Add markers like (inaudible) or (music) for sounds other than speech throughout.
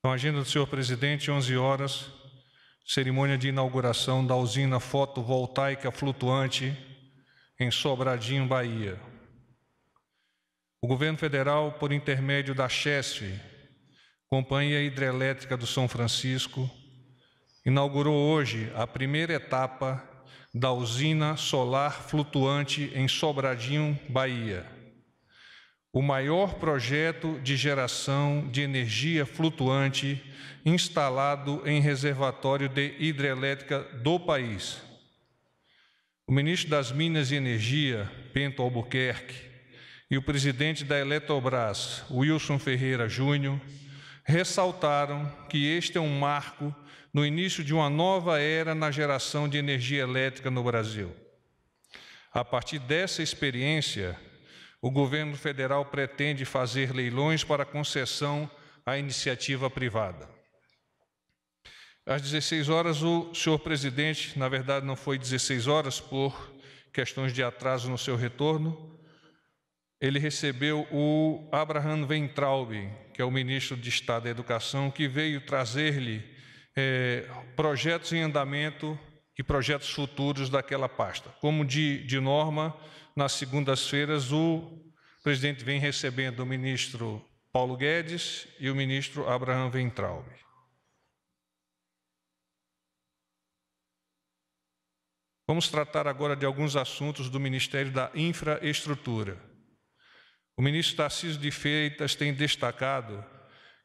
Então, agenda do senhor presidente, 11 horas, cerimônia de inauguração da usina fotovoltaica flutuante em Sobradinho, Bahia. O governo federal, por intermédio da CHESF, Companhia Hidrelétrica do São Francisco, inaugurou hoje a primeira etapa da usina solar flutuante em Sobradinho, Bahia o maior projeto de geração de energia flutuante instalado em reservatório de hidrelétrica do país. O ministro das Minas e Energia, Bento Albuquerque, e o presidente da Eletrobras, Wilson Ferreira Júnior, ressaltaram que este é um marco no início de uma nova era na geração de energia elétrica no Brasil. A partir dessa experiência, o governo federal pretende fazer leilões para concessão à iniciativa privada. Às 16 horas, o senhor presidente, na verdade não foi 16 horas, por questões de atraso no seu retorno, ele recebeu o Abraham Weintraub, que é o ministro de Estado da Educação, que veio trazer-lhe é, projetos em andamento e projetos futuros daquela pasta. Como de, de norma, nas segundas-feiras, o presidente vem recebendo o ministro Paulo Guedes e o ministro Abraham Weintraub. Vamos tratar agora de alguns assuntos do Ministério da Infraestrutura. O ministro Tarcísio de Freitas tem destacado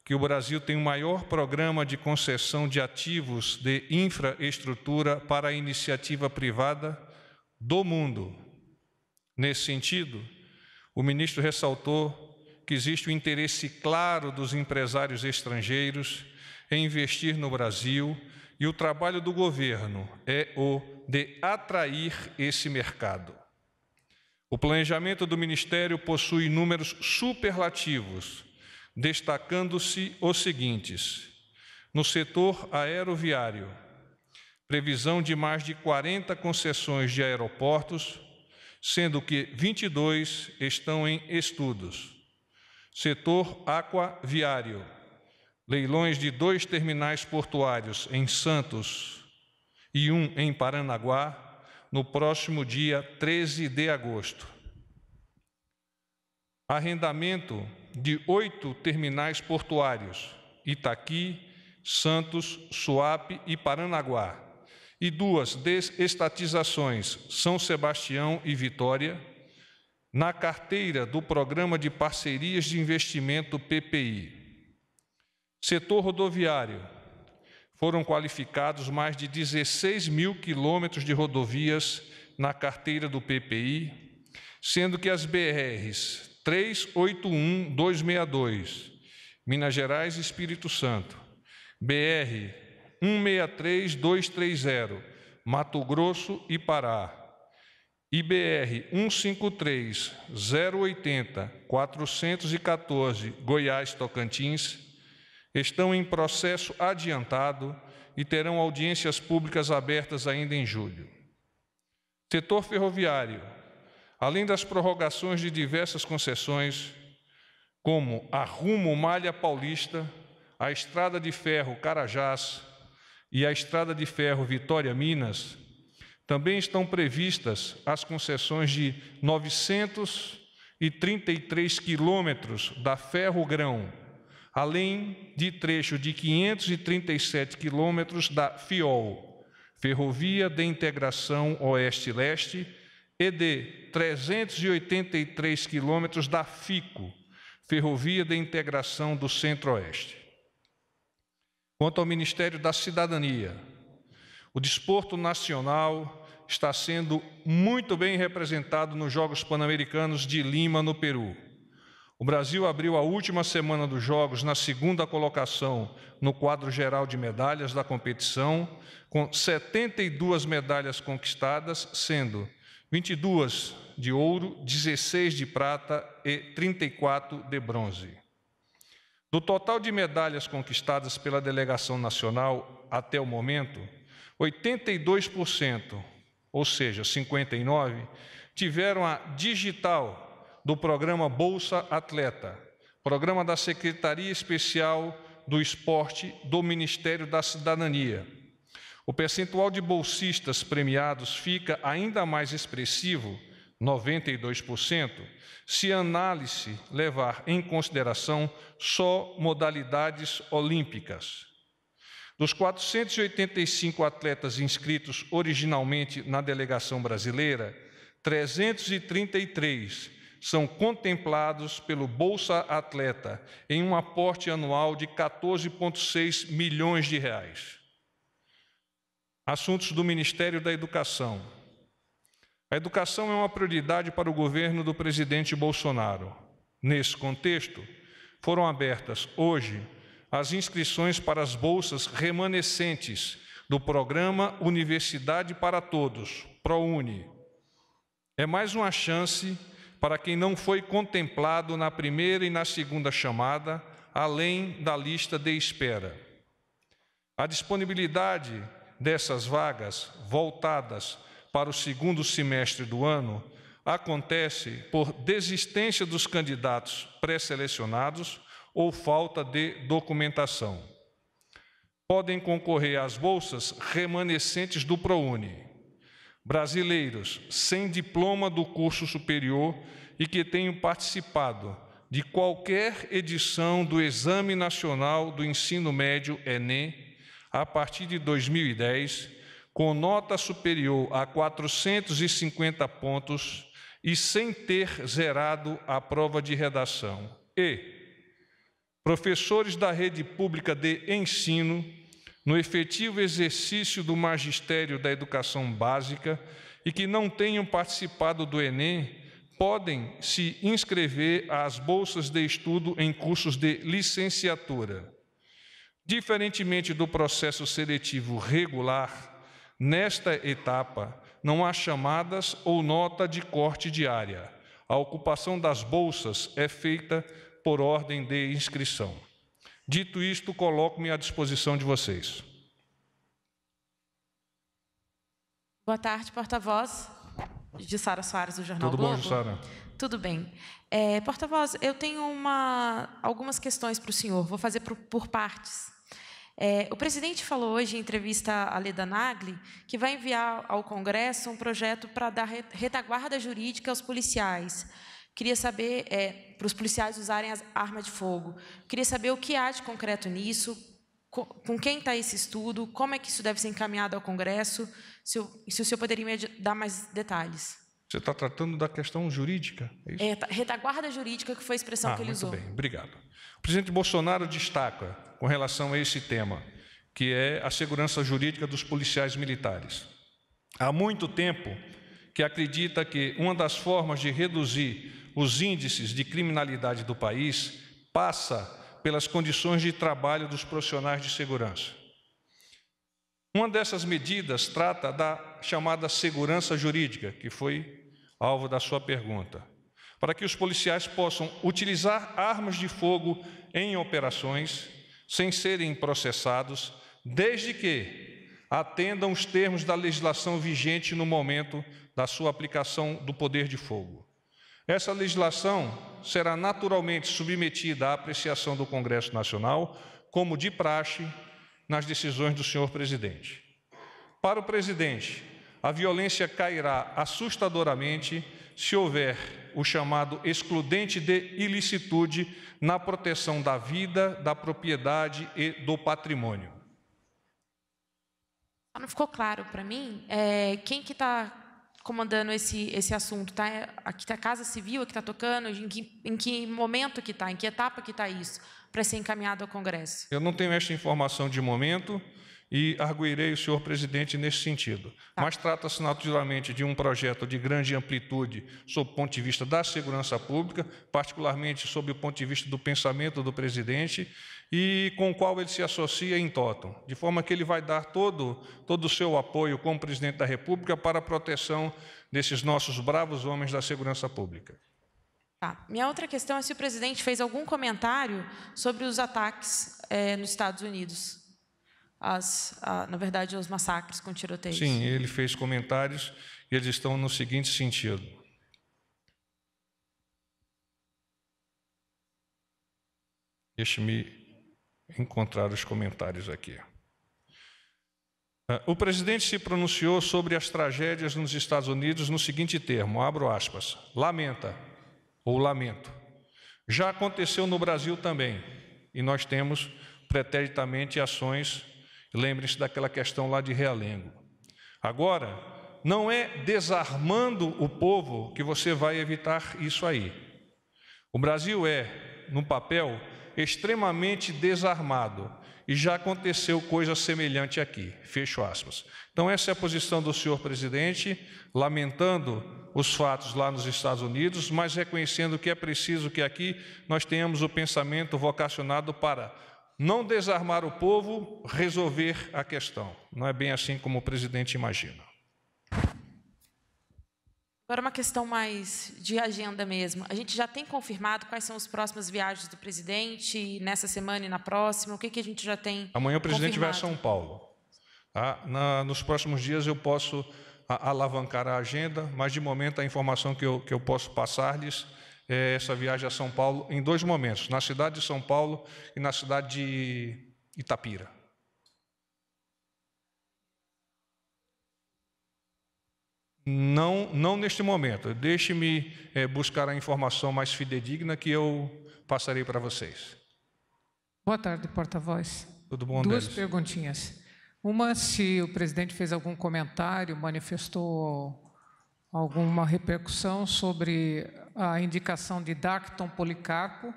que o Brasil tem o maior programa de concessão de ativos de infraestrutura para a iniciativa privada do mundo. Nesse sentido, o ministro ressaltou que existe o um interesse claro dos empresários estrangeiros em investir no Brasil e o trabalho do governo é o de atrair esse mercado. O planejamento do Ministério possui números superlativos, destacando-se os seguintes: no setor aeroviário, previsão de mais de 40 concessões de aeroportos sendo que 22 estão em estudos. Setor aquaviário, leilões de dois terminais portuários em Santos e um em Paranaguá, no próximo dia 13 de agosto. Arrendamento de oito terminais portuários, Itaqui, Santos, Suape e Paranaguá e duas desestatizações, São Sebastião e Vitória, na carteira do Programa de Parcerias de Investimento PPI. Setor rodoviário. Foram qualificados mais de 16 mil quilômetros de rodovias na carteira do PPI, sendo que as BRs 381-262, Minas Gerais e Espírito Santo, BR 163230, Mato Grosso e Pará. IBR 153 080 414, Goiás, Tocantins, estão em processo adiantado e terão audiências públicas abertas ainda em julho. Setor ferroviário, além das prorrogações de diversas concessões, como a Rumo Malha Paulista, a Estrada de Ferro Carajás, e a estrada de ferro Vitória-Minas, também estão previstas as concessões de 933 quilômetros da Ferrogrão, além de trecho de 537 quilômetros da FIOL, Ferrovia de Integração Oeste-Leste, e de 383 quilômetros da FICO, Ferrovia de Integração do Centro-Oeste. Quanto ao Ministério da Cidadania, o desporto nacional está sendo muito bem representado nos Jogos Pan-Americanos de Lima, no Peru. O Brasil abriu a última semana dos Jogos na segunda colocação no quadro geral de medalhas da competição, com 72 medalhas conquistadas, sendo 22 de ouro, 16 de prata e 34 de bronze. Do total de medalhas conquistadas pela delegação nacional até o momento, 82%, ou seja, 59, tiveram a digital do programa Bolsa Atleta, programa da Secretaria Especial do Esporte do Ministério da Cidadania. O percentual de bolsistas premiados fica ainda mais expressivo 92%, se a análise levar em consideração só modalidades olímpicas. Dos 485 atletas inscritos originalmente na delegação brasileira, 333 são contemplados pelo Bolsa Atleta em um aporte anual de 14,6 milhões de reais. Assuntos do Ministério da Educação. A educação é uma prioridade para o governo do presidente Bolsonaro. Nesse contexto, foram abertas hoje as inscrições para as bolsas remanescentes do programa Universidade para Todos, ProUni. É mais uma chance para quem não foi contemplado na primeira e na segunda chamada, além da lista de espera. A disponibilidade dessas vagas voltadas para o segundo semestre do ano acontece por desistência dos candidatos pré-selecionados ou falta de documentação. Podem concorrer às bolsas remanescentes do ProUni. Brasileiros sem diploma do curso superior e que tenham participado de qualquer edição do Exame Nacional do Ensino Médio ENEM a partir de 2010 com nota superior a 450 pontos e sem ter zerado a prova de redação. E professores da rede pública de ensino, no efetivo exercício do magistério da educação básica e que não tenham participado do Enem, podem se inscrever às bolsas de estudo em cursos de licenciatura. Diferentemente do processo seletivo regular, Nesta etapa, não há chamadas ou nota de corte diária. A ocupação das bolsas é feita por ordem de inscrição. Dito isto, coloco-me à disposição de vocês. Boa tarde, porta-voz de Sara Soares, do Jornal Tudo Globo. Tudo bom, Sara? Tudo bem. É, porta-voz, eu tenho uma, algumas questões para o senhor. Vou fazer por, por partes. É, o presidente falou hoje em entrevista à Leda Nagli que vai enviar ao Congresso um projeto para dar retaguarda jurídica aos policiais. Queria saber, é, para os policiais usarem as armas de fogo, queria saber o que há de concreto nisso, com quem está esse estudo, como é que isso deve ser encaminhado ao Congresso, se, eu, se o senhor poderia me dar mais detalhes. Você está tratando da questão jurídica? É, isso? é tá, retaguarda jurídica, que foi a expressão ah, que ele muito usou. Bem, obrigado. O presidente Bolsonaro destaca com relação a esse tema, que é a segurança jurídica dos policiais militares. Há muito tempo que acredita que uma das formas de reduzir os índices de criminalidade do país passa pelas condições de trabalho dos profissionais de segurança. Uma dessas medidas trata da chamada segurança jurídica, que foi alvo da sua pergunta. Para que os policiais possam utilizar armas de fogo em operações, sem serem processados, desde que atendam os termos da legislação vigente no momento da sua aplicação do poder de fogo. Essa legislação será naturalmente submetida à apreciação do Congresso Nacional, como de praxe nas decisões do senhor presidente. Para o presidente, a violência cairá assustadoramente se houver o chamado excludente de ilicitude na proteção da vida, da propriedade e do patrimônio. Não ficou claro para mim é, quem que está comandando esse, esse assunto, tá? É, aqui está a Casa Civil, que está tocando, em que, em que momento que está, em que etapa que está isso, para ser encaminhado ao Congresso? Eu não tenho esta informação de momento, e arguirei o senhor presidente nesse sentido. Tá. Mas trata-se naturalmente de um projeto de grande amplitude sob o ponto de vista da segurança pública, particularmente sob o ponto de vista do pensamento do presidente e com o qual ele se associa em totum, de forma que ele vai dar todo, todo o seu apoio como presidente da República para a proteção desses nossos bravos homens da segurança pública. Tá. Minha outra questão é se o presidente fez algum comentário sobre os ataques é, nos Estados Unidos as, a, na verdade, os massacres com tiroteios. Sim, ele fez comentários e eles estão no seguinte sentido. Deixe-me encontrar os comentários aqui. Ah, o presidente se pronunciou sobre as tragédias nos Estados Unidos no seguinte termo: abro aspas, lamenta ou lamento. Já aconteceu no Brasil também, e nós temos preternitamente ações lembre se daquela questão lá de Realengo. Agora, não é desarmando o povo que você vai evitar isso aí. O Brasil é, no papel, extremamente desarmado e já aconteceu coisa semelhante aqui. Fecho aspas. Então, essa é a posição do senhor presidente, lamentando os fatos lá nos Estados Unidos, mas reconhecendo que é preciso que aqui nós tenhamos o pensamento vocacionado para não desarmar o povo, resolver a questão. Não é bem assim como o presidente imagina. Agora, uma questão mais de agenda mesmo. A gente já tem confirmado quais são as próximas viagens do presidente, nessa semana e na próxima? O que, que a gente já tem? Amanhã o presidente confirmado? vai a São Paulo. Tá? na, nos próximos dias eu posso alavancar a agenda, mas de momento a informação que eu, que eu posso passar-lhes é, essa viagem a São Paulo em dois momentos, na cidade de São Paulo e na cidade de Itapira. Não, não neste momento. Deixe-me é, buscar a informação mais fidedigna que eu passarei para vocês. Boa tarde, porta-voz. Tudo bom, Duas deles? perguntinhas. Uma, se o presidente fez algum comentário, manifestou alguma repercussão sobre a indicação de Dacton Policarpo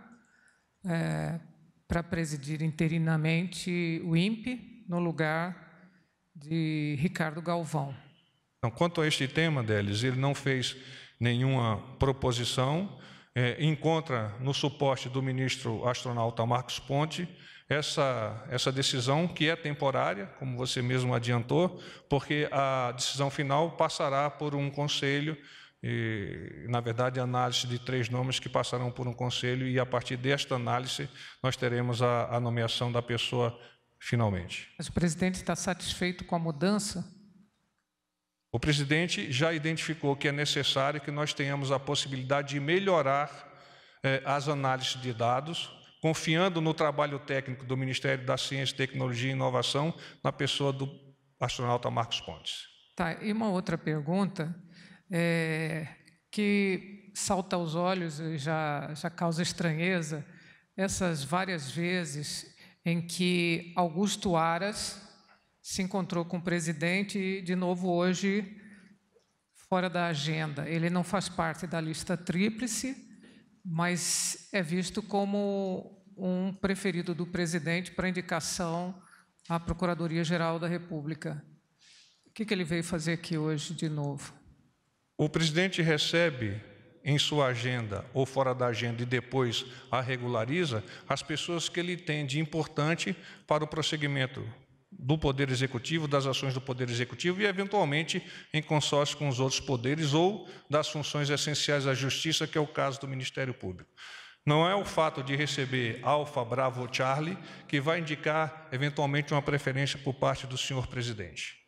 é, para presidir interinamente o INPE, no lugar de Ricardo Galvão. Então, quanto a este tema, Delis, ele não fez nenhuma proposição, é, encontra no suporte do ministro astronauta Marcos Ponte essa, essa decisão, que é temporária, como você mesmo adiantou, porque a decisão final passará por um conselho e, na verdade, análise de três nomes que passarão por um conselho, e a partir desta análise nós teremos a, a nomeação da pessoa finalmente. Mas o presidente está satisfeito com a mudança? O presidente já identificou que é necessário que nós tenhamos a possibilidade de melhorar eh, as análises de dados, confiando no trabalho técnico do Ministério da Ciência, Tecnologia e Inovação, na pessoa do astronauta Marcos Pontes. Tá, e uma outra pergunta é, que salta aos olhos e já, já causa estranheza, essas várias vezes em que Augusto Aras se encontrou com o presidente e, de novo, hoje, fora da agenda. Ele não faz parte da lista tríplice, mas é visto como um preferido do presidente para indicação à Procuradoria-Geral da República. O que, que ele veio fazer aqui hoje de novo? O presidente recebe em sua agenda ou fora da agenda e depois a regulariza as pessoas que ele tem de importante para o prosseguimento do Poder Executivo, das ações do Poder Executivo e, eventualmente, em consórcio com os outros poderes ou das funções essenciais à Justiça, que é o caso do Ministério Público. Não é o fato de receber Alfa, Bravo ou Charlie que vai indicar, eventualmente, uma preferência por parte do senhor presidente.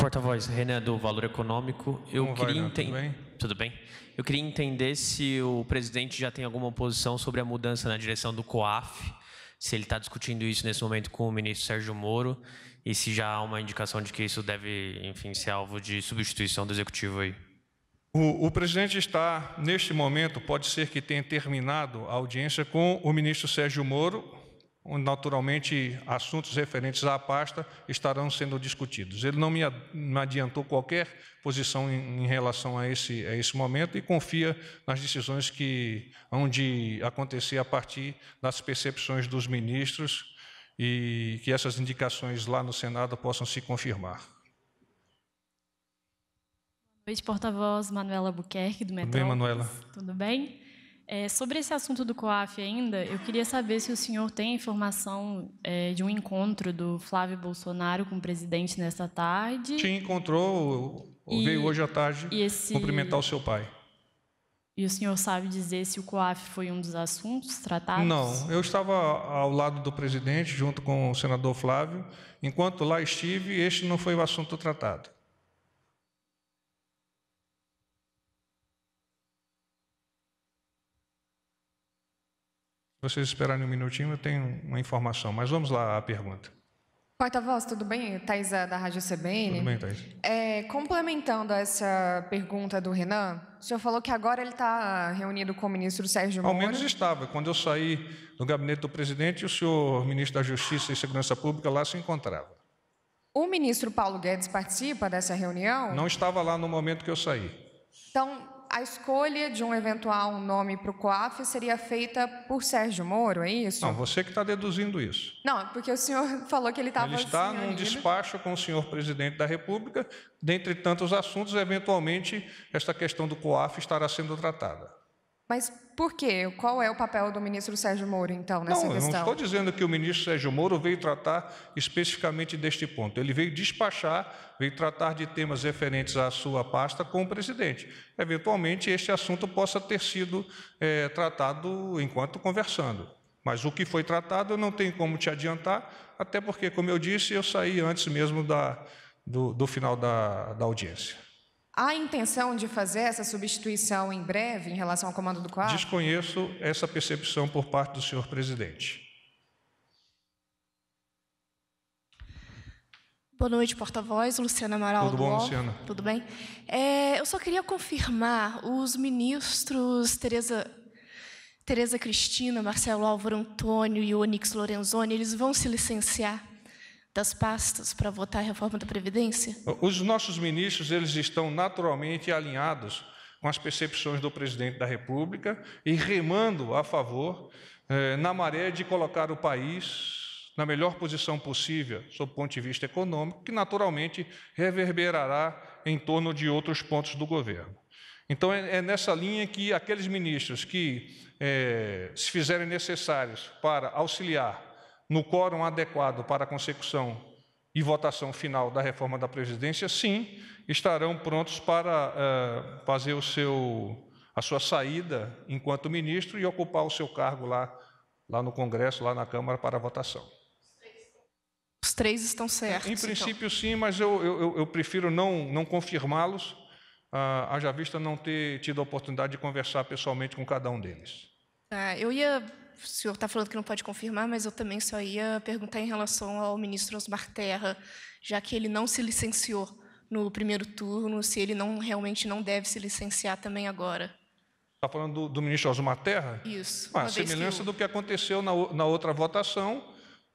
Porta-voz René do Valor Econômico. Eu Como queria entender. Tudo, tudo bem? Eu queria entender se o presidente já tem alguma posição sobre a mudança na direção do COAF, se ele está discutindo isso nesse momento com o ministro Sérgio Moro e se já há uma indicação de que isso deve, enfim, ser alvo de substituição do executivo aí. O, o presidente está, neste momento, pode ser que tenha terminado a audiência com o ministro Sérgio Moro, onde naturalmente assuntos referentes à pasta estarão sendo discutidos. Ele não me adiantou qualquer posição em relação a esse, a esse momento e confia nas decisões que hão de acontecer a partir das percepções dos ministros e que essas indicações lá no Senado possam se confirmar. Boa noite, porta-voz Manuela Buquerque, do Metrópolis. Tudo bem, Manuela? Tudo bem? É, sobre esse assunto do COAF ainda, eu queria saber se o senhor tem informação é, de um encontro do Flávio Bolsonaro com o presidente nessa tarde. Te encontrou, e, veio hoje à tarde esse, cumprimentar o seu pai. E o senhor sabe dizer se o COAF foi um dos assuntos tratados? Não, eu estava ao lado do presidente, junto com o senador Flávio. Enquanto lá estive, este não foi o assunto tratado. vocês esperarem um minutinho, eu tenho uma informação. Mas vamos lá à pergunta. Porta-voz, tudo bem? Thaisa, da Rádio CBN. Tudo bem, Thaisa. É, complementando essa pergunta do Renan, o senhor falou que agora ele está reunido com o ministro Sérgio Moro. Ao menos estava. Quando eu saí do gabinete do presidente, o senhor ministro da Justiça e Segurança Pública lá se encontrava. O ministro Paulo Guedes participa dessa reunião? Não estava lá no momento que eu saí. Então, a escolha de um eventual nome para o COAF seria feita por Sérgio Moro, é isso? Não, você que está deduzindo isso. Não, é porque o senhor (laughs) falou que ele estava... Ele está assim, num despacho com o senhor presidente da República, dentre tantos assuntos, eventualmente, esta questão do COAF estará sendo tratada. Mas por quê? Qual é o papel do ministro Sérgio Moro, então, nessa não, questão? Não, estou dizendo que o ministro Sérgio Moro veio tratar especificamente deste ponto. Ele veio despachar, veio tratar de temas referentes à sua pasta com o presidente. Eventualmente, este assunto possa ter sido é, tratado enquanto conversando. Mas o que foi tratado eu não tenho como te adiantar, até porque, como eu disse, eu saí antes mesmo da, do, do final da, da audiência. Há intenção de fazer essa substituição em breve em relação ao comando do quadro? Desconheço essa percepção por parte do senhor presidente. Boa noite, porta-voz. Luciana Amaral. Tudo bom, Luciana? Tudo bem? É, eu só queria confirmar os ministros Tereza, Tereza Cristina, Marcelo Álvaro Antônio e Onyx Lorenzoni, eles vão se licenciar das pastas para votar a reforma da Previdência? Os nossos ministros eles estão naturalmente alinhados com as percepções do presidente da República e remando a favor eh, na maré de colocar o país na melhor posição possível, sob o ponto de vista econômico, que naturalmente reverberará em torno de outros pontos do governo. Então, é, é nessa linha que aqueles ministros que eh, se fizerem necessários para auxiliar no quórum adequado para a consecução e votação final da reforma da Previdência, sim, estarão prontos para eh, fazer o seu, a sua saída enquanto ministro e ocupar o seu cargo lá, lá no Congresso, lá na Câmara, para a votação. Os três estão certos. Em então. princípio, então. sim, mas eu, eu, eu prefiro não, não confirmá-los, uh, haja vista não ter tido a oportunidade de conversar pessoalmente com cada um deles. Ah, eu ia o senhor está falando que não pode confirmar, mas eu também só ia perguntar em relação ao ministro Osmar Terra, já que ele não se licenciou no primeiro turno, se ele não realmente não deve se licenciar também agora. Está falando do, do, ministro Osmar Terra? Isso. Ah, semelhança que eu... do que aconteceu na, na outra votação,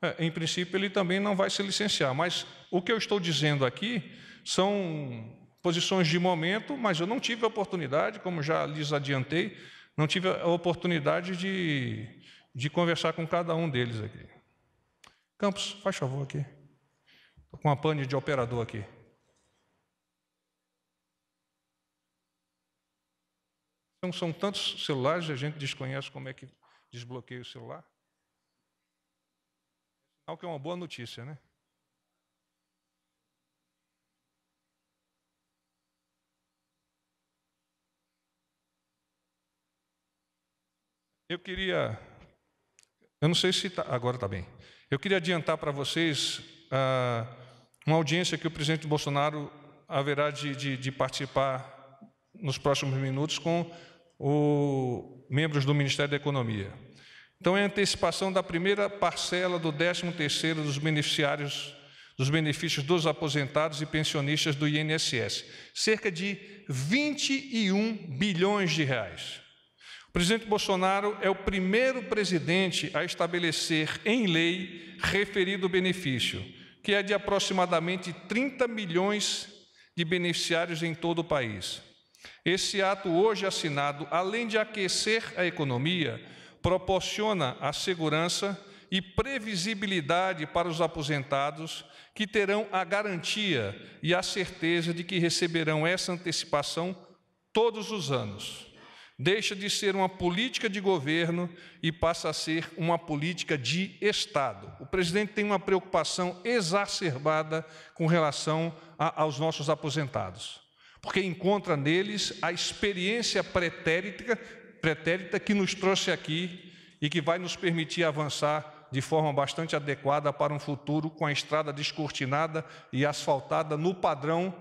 é, em princípio ele também não vai se licenciar. Mas o que eu estou dizendo aqui são posições de momento, mas eu não tive a oportunidade, como já lhes adiantei, não tive a oportunidade de de conversar com cada um deles aqui. Campos, faz favor aqui. Estou com uma pane de operador aqui. Então, são tantos celulares, a gente desconhece como é que desbloqueia o celular. Sinal que é uma boa notícia, né? Eu queria eu não sei se tá, agora está bem. Eu queria adiantar para vocês ah, uma audiência que o presidente Bolsonaro haverá de, de, de participar nos próximos minutos com o, membros do Ministério da Economia. Então, é antecipação da primeira parcela do 13º dos beneficiários dos benefícios dos aposentados e pensionistas do INSS, cerca de 21 bilhões de reais presidente Bolsonaro é o primeiro presidente a estabelecer em lei referido benefício, que é de aproximadamente 30 milhões de beneficiários em todo o país. Esse ato hoje assinado, além de aquecer a economia, proporciona a segurança e previsibilidade para os aposentados que terão a garantia e a certeza de que receberão essa antecipação todos os anos. Deixa de ser uma política de governo e passa a ser uma política de Estado. O presidente tem uma preocupação exacerbada com relação a, aos nossos aposentados, porque encontra neles a experiência pretérita, pretérita que nos trouxe aqui e que vai nos permitir avançar de forma bastante adequada para um futuro com a estrada descortinada e asfaltada no padrão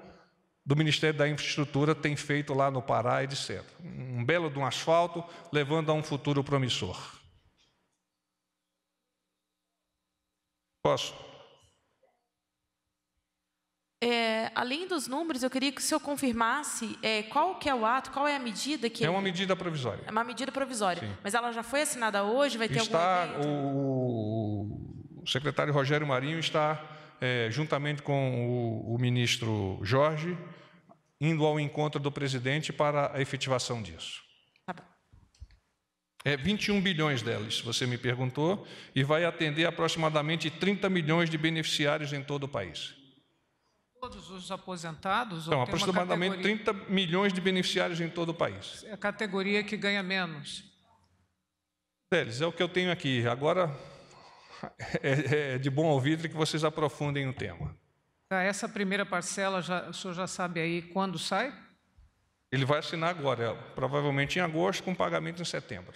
do Ministério da Infraestrutura tem feito lá no Pará, etc. Um belo de um asfalto, levando a um futuro promissor. Posso? É, além dos números, eu queria que o senhor confirmasse é, qual que é o ato, qual é a medida que... É uma medida provisória. É uma medida provisória. Sim. Mas ela já foi assinada hoje, vai ter está algum evento? O, o secretário Rogério Marinho está é, juntamente com o, o ministro Jorge, indo ao encontro do presidente para a efetivação disso. Tá é 21 bilhões delas, você me perguntou, e vai atender aproximadamente 30 milhões de beneficiários em todo o país. Todos os aposentados? Então, aproximadamente categoria... 30 milhões de beneficiários em todo o país. É a categoria que ganha menos. Deles, é o que eu tenho aqui. Agora, (laughs) É, é, é de bom ouvido que vocês aprofundem o tema. Ah, essa primeira parcela, já, o senhor já sabe aí quando sai? Ele vai assinar agora, é, provavelmente em agosto, com pagamento em setembro.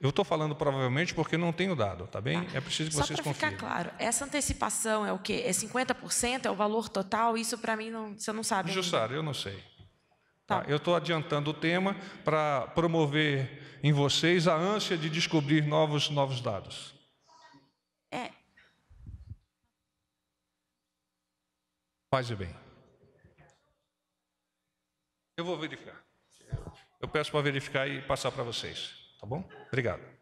Eu estou falando provavelmente porque não tenho dado, tá bem? Tá. É preciso que Só vocês confiem. Só para ficar claro, essa antecipação é o quê? É 50%? É o valor total? Isso para mim, não, você não sabe Jussara, eu não sei. Tá. tá. Eu estou adiantando o tema para promover em vocês a ânsia de descobrir novos, novos dados. Paz e bem. Eu vou verificar. Eu peço para verificar e passar para vocês, tá bom? Obrigado.